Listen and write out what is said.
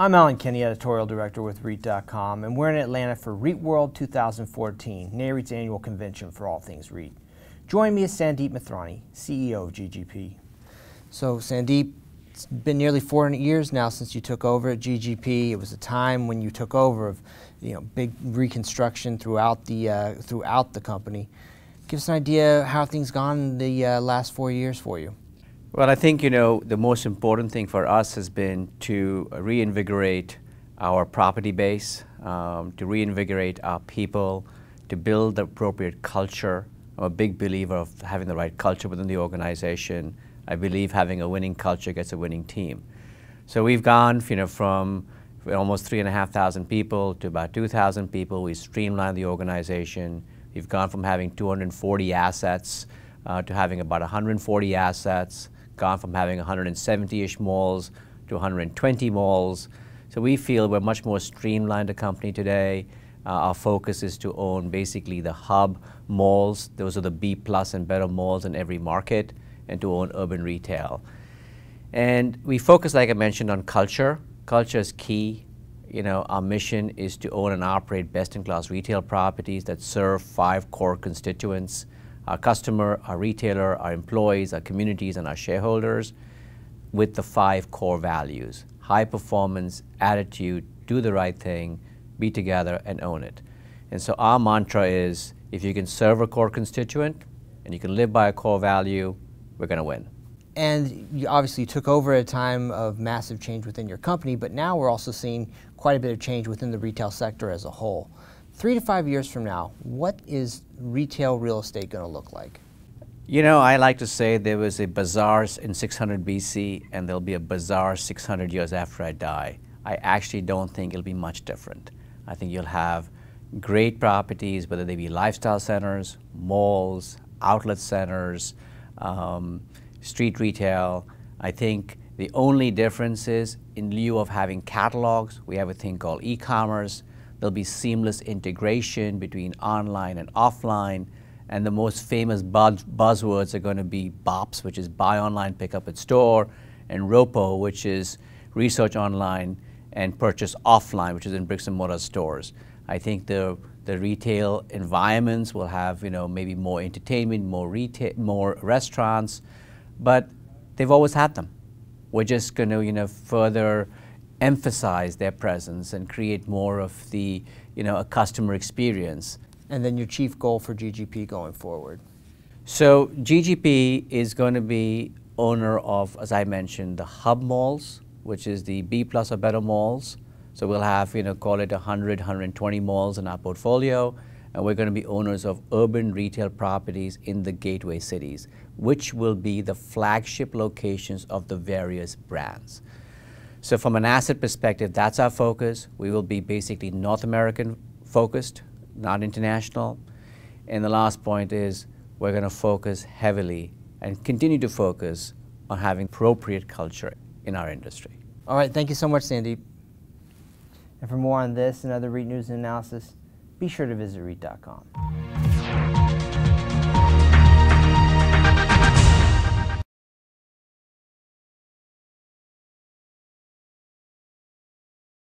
I'm Alan Kenny, editorial director with REIT.com, and we're in Atlanta for REIT World 2014, NAREIT's annual convention for all things REIT. Join me is Sandeep Mithrani, CEO of GGP. So, Sandeep, it's been nearly four years now since you took over at GGP. It was a time when you took over of, you know, big reconstruction throughout the uh, throughout the company. Give us an idea how things gone in the uh, last four years for you. Well, I think, you know, the most important thing for us has been to reinvigorate our property base, um, to reinvigorate our people, to build the appropriate culture. I'm a big believer of having the right culture within the organization. I believe having a winning culture gets a winning team. So we've gone, you know, from almost 3,500 people to about 2,000 people. We streamlined the organization. We've gone from having 240 assets uh, to having about 140 assets gone from having 170-ish malls to 120 malls. So we feel we're much more streamlined a company today. Uh, our focus is to own basically the hub malls. Those are the B plus and better malls in every market and to own urban retail. And we focus, like I mentioned, on culture. Culture is key. You know, our mission is to own and operate best-in-class retail properties that serve five core constituents our customer, our retailer, our employees, our communities, and our shareholders with the five core values high performance, attitude, do the right thing, be together, and own it. And so our mantra is if you can serve a core constituent and you can live by a core value, we're going to win. And you obviously took over at a time of massive change within your company, but now we're also seeing quite a bit of change within the retail sector as a whole three to five years from now, what is retail real estate going to look like? You know, I like to say there was a bazaar in 600 BC and there'll be a bazaar 600 years after I die. I actually don't think it'll be much different. I think you'll have great properties, whether they be lifestyle centers, malls, outlet centers, um, street retail. I think the only difference is in lieu of having catalogs, we have a thing called e-commerce. There'll be seamless integration between online and offline. And the most famous buzz buzzwords are going to be BOPS, which is buy online, pick up at store, and ROPO, which is research online and purchase offline, which is in bricks and mortar stores. I think the the retail environments will have you know maybe more entertainment, more retail, more restaurants, but they've always had them. We're just going to you know further emphasize their presence and create more of the, you know, a customer experience. And then your chief goal for GGP going forward? So GGP is going to be owner of, as I mentioned, the hub malls, which is the B plus or better malls. So we'll have, you know, call it 100, 120 malls in our portfolio. And we're going to be owners of urban retail properties in the gateway cities, which will be the flagship locations of the various brands. So from an asset perspective, that's our focus. We will be basically North American focused, not international. And the last point is we're going to focus heavily and continue to focus on having appropriate culture in our industry. All right, thank you so much, Sandy. And for more on this and other REIT news and analysis, be sure to visit REIT.com.